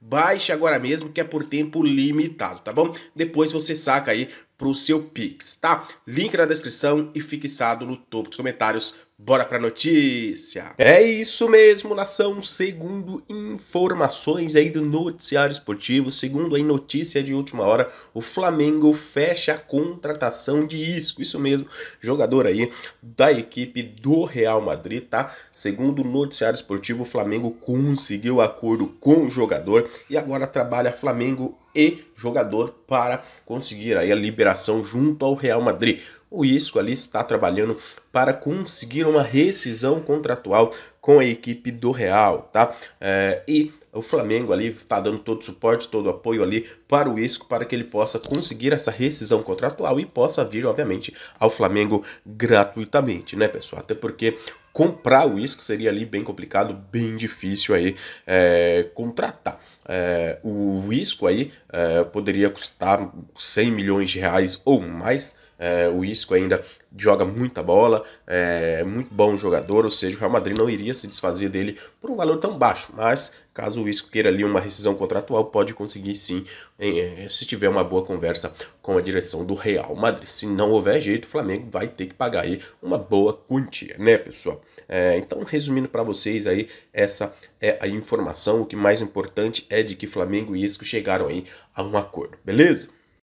Baixe agora mesmo que é por tempo limitado, tá bom? Depois você saca aí pro seu Pix, tá? Link na descrição e fixado no topo dos comentários. Bora pra notícia! É isso mesmo, nação! Segundo informações aí do noticiário esportivo, segundo aí notícia de última hora, o Flamengo fecha a contratação de Isco, isso mesmo, jogador aí da equipe do Real Madrid, tá? Segundo o noticiário esportivo, o Flamengo conseguiu acordo com o jogador e agora trabalha Flamengo e jogador para conseguir aí a liberação junto ao Real Madrid. O Isco ali está trabalhando para conseguir uma rescisão contratual com a equipe do Real, tá? É, e o Flamengo ali está dando todo o suporte, todo o apoio ali para o Isco para que ele possa conseguir essa rescisão contratual e possa vir, obviamente, ao Flamengo gratuitamente, né, pessoal? Até porque comprar o uísque seria ali bem complicado, bem difícil aí é, contratar. É, o uísque aí é, poderia custar 100 milhões de reais ou mais, é, o Isco ainda joga muita bola, é, é muito bom jogador, ou seja, o Real Madrid não iria se desfazer dele por um valor tão baixo, mas caso o Isco queira ali uma rescisão contratual, pode conseguir sim, é, se tiver uma boa conversa com a direção do Real Madrid. Se não houver jeito, o Flamengo vai ter que pagar aí uma boa quantia, né, pessoal? É, então, resumindo para vocês aí, essa é a informação. O que mais importante é de que Flamengo e Isco chegaram aí a um acordo, beleza?